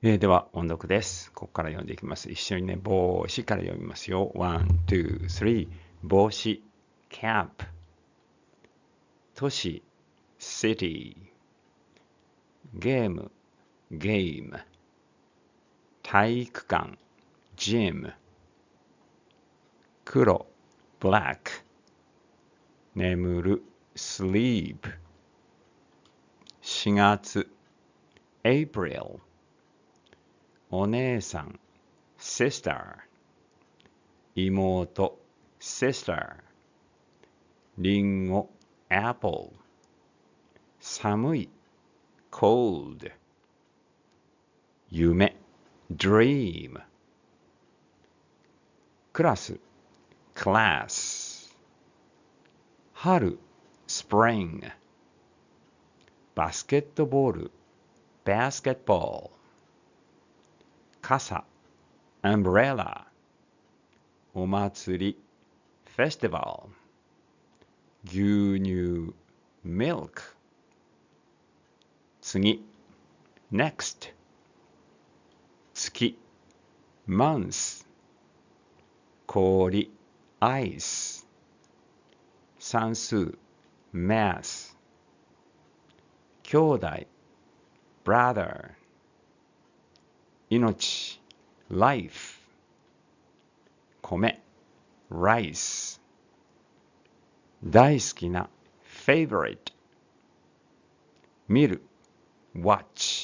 えー、では音読です。ここから読んでいきます。一緒にね、帽子から読みますよ。ワン、ツー、スリー。帽子キャップ。都市シティ。ゲームゲーム体育館ジム。黒ブラック。眠るスリープ。4月エイプリル。お姉さん sister 妹 sister りんご apple 寒い cold 夢 dream クラス class 春 spring バスケットボール basketball 傘 umbrella お祭り festival 牛乳 milk 次 next 月 month 氷 ice 算数 math 兄弟 brother 命 life 米 rice 大好きな favorite 見る watch